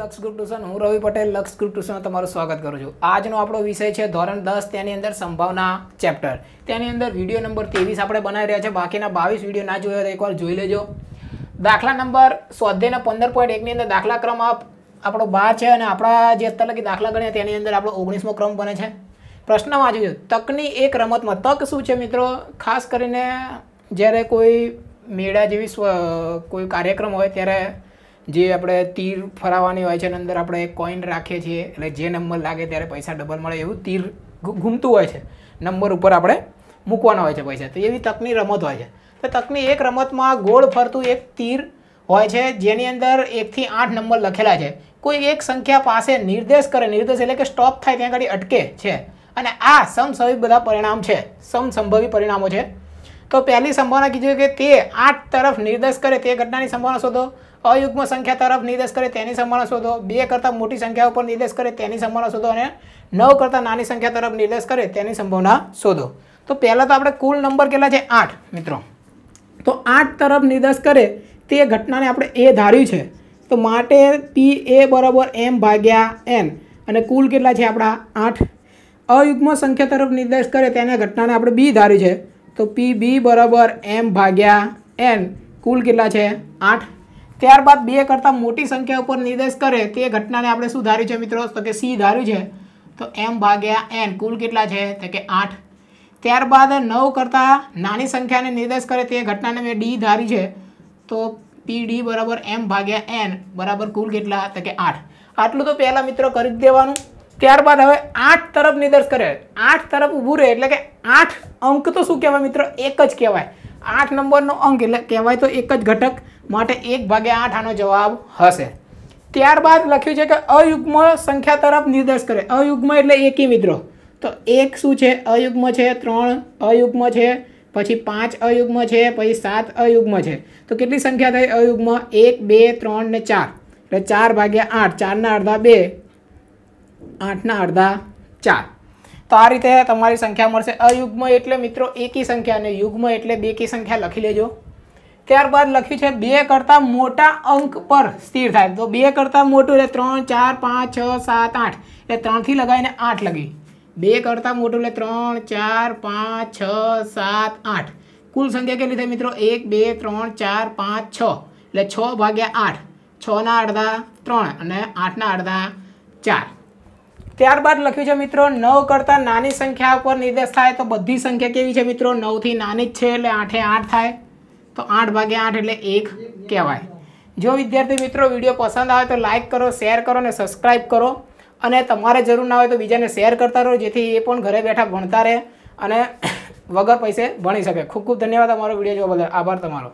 લક્ષ group tuition હું રવિ પટેલ લક્ષ ગ્રુપ ટ્યુશનમાં તમારું સ્વાગત કરું છું આજનો આપણો વિષય છે ધોરણ દસ તેની અંદર સંભાવના ચેપ્ટર તેની અંદર વિડીયો નંબર ત્રેવીસ આપણે બનાવી રહ્યા છે બાકીના બાવીસ વિડીયો ના જોયો તો એકવાર જોઈ લેજો દાખલા નંબર સ્વાધ્યાયના પંદર પોઈન્ટ એકની અંદર દાખલા ક્રમ આપણો બાર છે અને આપણા જે અત્યાર લગી દાખલા ગણ્યા તેની અંદર આપણો ઓગણીસમો ક્રમ બને છે પ્રશ્ન વાંચી જો તકની એક રમતમાં તક શું છે મિત્રો ખાસ કરીને જ્યારે કોઈ મેળા જેવી કોઈ કાર્યક્રમ હોય ત્યારે જે આપણે તીર ફરાવવાની હોય છે અને અંદર આપણે કોઈન રાખીએ છીએ એટલે જે નંબર લાગે ત્યારે પૈસા ડબલ મળે એવું તીર ઘૂમતું હોય છે નંબર ઉપર આપણે મૂકવાના હોય છે પૈસા તો એવી તકની રમત હોય છે તો તકની એક રમતમાં ગોળ ફરતું એક તીર હોય છે જેની અંદર એકથી આઠ નંબર લખેલા છે કોઈ એક સંખ્યા પાસે નિર્દેશ કરે નિર્દેશ એટલે કે સ્ટોપ થાય ત્યાં આગળ અટકે છે અને આ સમસંભવી બધા પરિણામ છે સમસંભવી પરિણામો છે તો પહેલી સંભાવના કીધું કે તે આઠ તરફ નિર્દેશ કરે તે ઘટનાની સંભાવના શોધો અયુગ્મ સંખ્યા તરફ નિર્દેશ કરે તેની સંભાવના શોધો બે કરતાં મોટી સંખ્યા ઉપર નિર્દેશ કરે તેની સંભાવના શોધો અને નવ કરતાં નાની સંખ્યા તરફ નિર્દેશ કરે તેની સંભાવના શોધો તો પહેલાં તો આપણે કુલ નંબર કેટલા છે આઠ મિત્રો તો આઠ તરફ નિર્દેશ કરે તે ઘટનાને આપણે એ ધાર્યું છે તો માટે પી એ બરાબર એમ ભાગ્યા એન અને કુલ કેટલા છે આપણા આઠ અયુગ્મ સંખ્યા તરફ નિર્દેશ કરે તેને ઘટનાને આપણે બી ધાર્યું છે તો પી બી બરાબર એમ ભાગ્યા એન કુલ કેટલા છે આઠ ત્યારબાદ બે કરતાં મોટી સંખ્યા ઉપર નિર્દેશ કરે તે ઘટનાને આપણે શું ધાર્યું છે મિત્રો તો કે સી ધાર્યું છે તો એમ ભાગ્યા એન કુલ કેટલા છે તો કે આઠ ત્યારબાદ નવ કરતાં નાની સંખ્યાને નિર્દેશ કરે તે ઘટનાને મેં ડી ધારી છે તો પી ડી બરાબર એમ ભાગ્યા એન બરાબર કુલ કેટલા તો કે આઠ આટલું તો પહેલાં મિત્રો કરી દેવાનું ત્યારબાદ હવે આઠ તરફ નિર્દેશ કરે આઠ તરફ ઊભું રહે એટલે કે આઠ અંક તો શું કહેવાય મિત્રો એક જ કહેવાય આઠ નંબરનો અંક એટલે કહેવાય તો એક જ ઘટક માટે એક ભાગે આઠ આનો જવાબ હશે ત્યારબાદ લખ્યું છે કે અયુગ્મ સંખ્યા તરફ નિર્દેશ કરે અયુગ્મ એટલે એકી મિત્રો તો એક શું છે અયુગ્મ છે ત્રણ અયુગ્મ છે પછી પાંચ અયુગ્મ છે પછી સાત અયુગ્મ છે તો કેટલી સંખ્યા થઈ અયુગ્મ એક બે ત્રણ ને ચાર એટલે ચાર ભાગ્યા આઠ ચારના અડધા બે આઠના અડધા ચાર તો આ રીતે તમારી સંખ્યા મળશે અયુગ્મ એટલે મિત્રો એકી સંખ્યા અને યુગ્મ એટલે બેકી સંખ્યા લખી લેજો ત્યારબાદ લખ્યું છે બે કરતાં મોટા અંક પર સ્થિર થાય તો બે કરતાં મોટું એટલે ત્રણ ચાર પાંચ છ સાત આઠ એટલે ત્રણથી લગાવીને આઠ લગી બે કરતાં મોટું એટલે ત્રણ ચાર પાંચ છ સાત આઠ કુલ સંખ્યા કેટલી થઈ મિત્રો એક બે ત્રણ ચાર પાંચ છ એટલે છ ભાગ્યા આઠ છના અડધા ત્રણ અને આઠના અડધા ચાર ત્યારબાદ લખ્યું છે મિત્રો નવ કરતાં નાની સંખ્યા ઉપર નિર્દેશ થાય તો બધી સંખ્યા કેવી છે મિત્રો નવથી નાની જ છે એટલે આઠે આઠ થાય તો આઠ ભાગ્યા આઠ એટલે એક કહેવાય જો વિદ્યાર્થી મિત્રો વિડીયો પસંદ આવે તો લાઇક કરો શેર કરો અને સબસ્ક્રાઈબ કરો અને તમારે જરૂર ના હોય તો બીજાને શેર કરતા રહો જેથી એ પણ ઘરે બેઠા ભણતા રહે અને વગર પૈસે ભણી શકે ખૂબ ખૂબ ધન્યવાદ અમારો વિડીયો જોવા બદલ આભાર તમારો